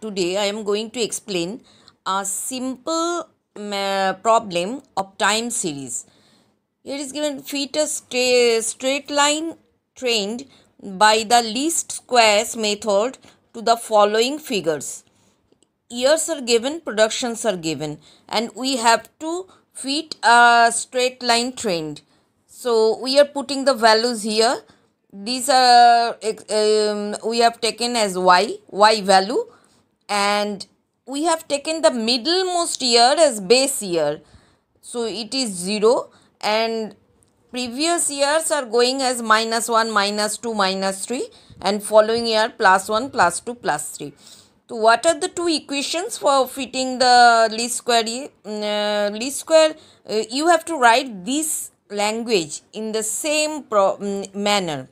today I am going to explain a simple problem of time series. It is given fit a straight line trained by the least squares method to the following figures. Years are given, productions are given and we have to fit a straight line trained. So we are putting the values here. These are um, we have taken as y, y value and we have taken the middlemost year as base year so it is 0 and previous years are going as minus 1 minus 2 minus 3 and following year plus 1 plus 2 plus 3 so what are the two equations for fitting the least square mm, uh, least square uh, you have to write this language in the same pro- mm, manner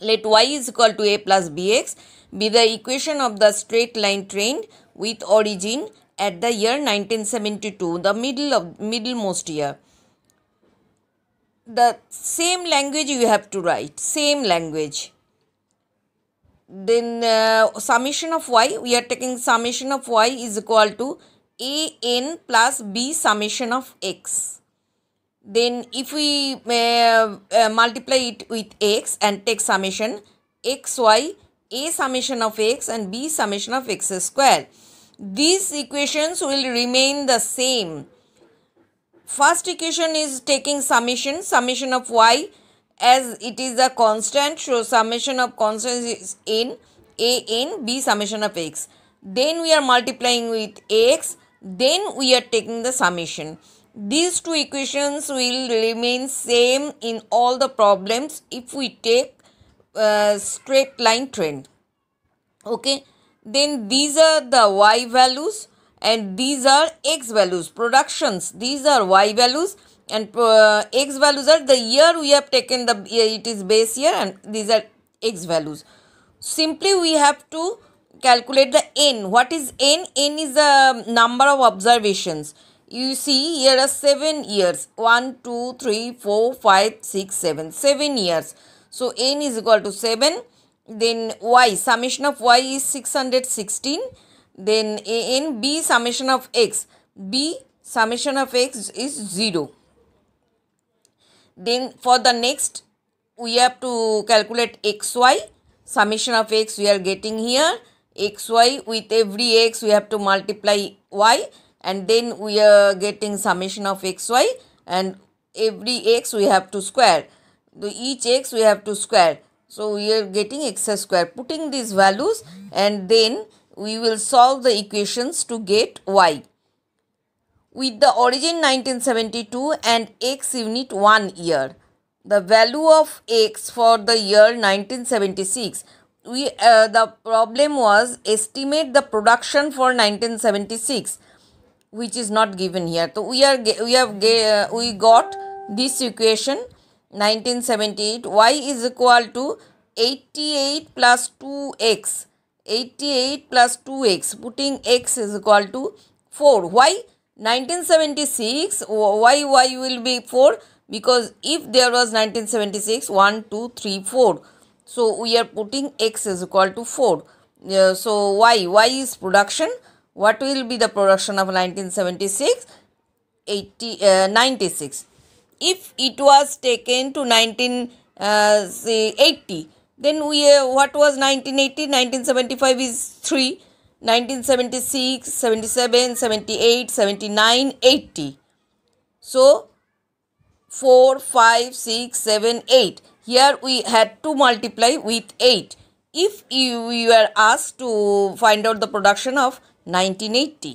let y is equal to a plus bx be the equation of the straight line train with origin at the year 1972, the middle of middlemost year. The same language you have to write, same language. Then uh, summation of y, we are taking summation of y is equal to a n plus b summation of x then if we uh, uh, multiply it with x and take summation xy a summation of x and b summation of x square these equations will remain the same first equation is taking summation summation of y as it is a constant so summation of constant is n a n b summation of x then we are multiplying with x then we are taking the summation these two equations will remain same in all the problems if we take a straight line trend. Okay. Then these are the y values and these are x values. Productions. These are y values and uh, x values are the year we have taken the uh, it is base year and these are x values simply we have to calculate the n what is n n is the um, number of observations you see here are 7 years 1 2 3 4 5 6 7 7 years so n is equal to 7 then y summation of y is 616 then a n b summation of x b summation of x is 0 then for the next we have to calculate xy summation of x we are getting here xy with every x we have to multiply y and then we are getting summation of xy and every x we have to square the each x we have to square so we are getting x square putting these values and then we will solve the equations to get y with the origin 1972 and x unit 1 year the value of x for the year 1976 we uh, the problem was estimate the production for 1976 which is not given here so we are we have uh, we got this equation 1978 y is equal to 88 plus 2x 88 plus 2x putting x is equal to 4 why 1976 why y will be 4 because if there was 1976 1 2 3 4 so we are putting x is equal to 4 uh, so y y is production what will be the production of 1976 80, uh, 96 if it was taken to 1980 uh, then we uh, what was 1980 1975 is 3 1976 77 78 79 80 so 4 5 6 7 8 here we had to multiply with 8 if you, you are asked to find out the production of 1980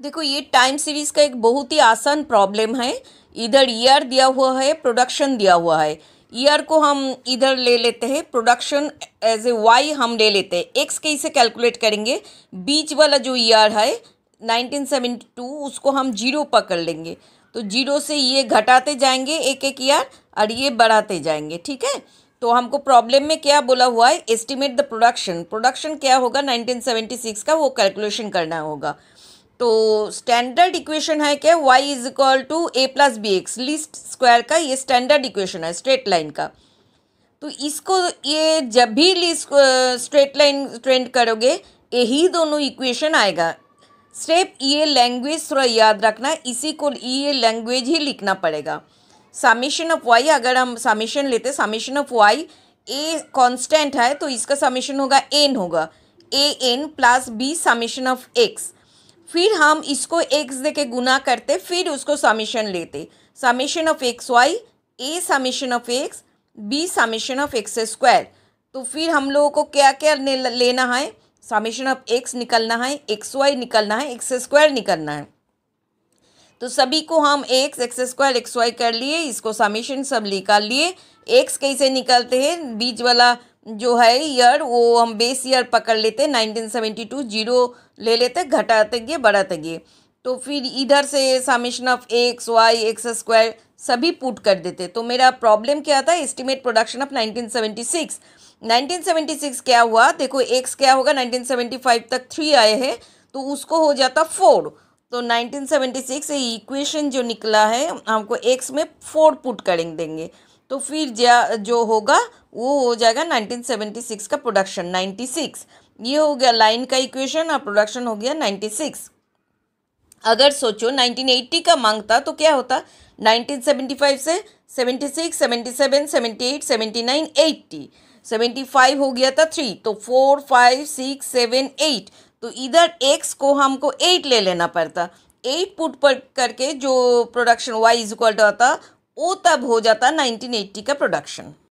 देखो ये time series का एक बहुत ही आसान problem है इधर year दिया हुआ है प्रोडक्शन दिया हुआ है ईयर को हम इधर ले लेते हैं प्रोडक्शन एज ए वाई हम ले लेते हैं एक्स कैसे कैलकुलेट करेंगे बीच वाला जो ईयर है 1972 उसको हम जीरो पकड़ लेंगे तो जीरो से ये घटाते जाएंगे एक एक ईयर और ये बढ़ाते जाएंगे ठीक है तो हमको प्रॉब्लम में क्या बोला हुआ है एस्टिमेट द प्रोडक्शन प्रोडक्शन क्या होगा 1976 का वो कैलकुलेशन करना होगा तो स्टैंडर्ड इक्वेशन है क्या y is equal to a plus b x least square का ये स्टैंडर्ड इक्वेशन है स्ट्रेट लाइन का तो इसको ये जब भी लिस्ट स्ट्रेट लाइन ट्रेंड करोगे यही दोनों इक्वेशन आएगा सिर्फ ये लैंग्वेज थोड़ा याद रखना इसी को ये लैंग्वेज ही लिखना पड़ेगा समीशन ऑफ वाई अगर हम समीशन लेते summation of y a constant है तो इसका समीशन होगा एन होगा a n plus b summation of x फिर हम इसको एक्स दे के गुना करते फिर उसको समीशन लेते summation of x y a summation of x b summation of x square तो फिर हम लोगों को क्या क्या लेना है समीशन ऑफ एक्स निकलना है एक्स वाई निकलना है एक्स स्क्वायर निकलना है तो सभी को हम x x square x y कर लिए इसको समीशन सब निकाल लिए एक्स कैसे निकालते हैं बीच वाला जो है ईयर वो हम बेस ईयर पकड़ लेते नाइनटीन सेवेंटी टू जीरो ले लेते घटाते गए बढ़ाते गए तो फिर इधर से summation of x y x square सभी पुट कर देते तो मेरा प्रॉब्लम क्या था एस्टिमेट प्रोडक्शन ऑफ 1976 1976 क्या हुआ देखो एक्स क्या होगा 1975 तक थ्री आए हैं तो उसको हो जाता फोर तो 1976 से इक्वेशन जो निकला है हमको एक्स में फोर पुट करेंगे देंगे तो फिर जो होगा वो हो जाएगा 1976 का प्रोडक्शन 96 ये हो गया लाइन का इक्वेशन और प्रोडक्शन हो गया 96 अगर सोचो 1980 का मांगता तो क्या होता 1975 से 76, 77, 78, 79, 80 75 हो गया था थ्री तो four five six seven eight तो इधर एक्स को हमको एट ले लेना पड़ता एट पुट पर करके जो production y is equal to आता वो तब हो जाता नाइनटीन एट्टी का प्रोडक्शन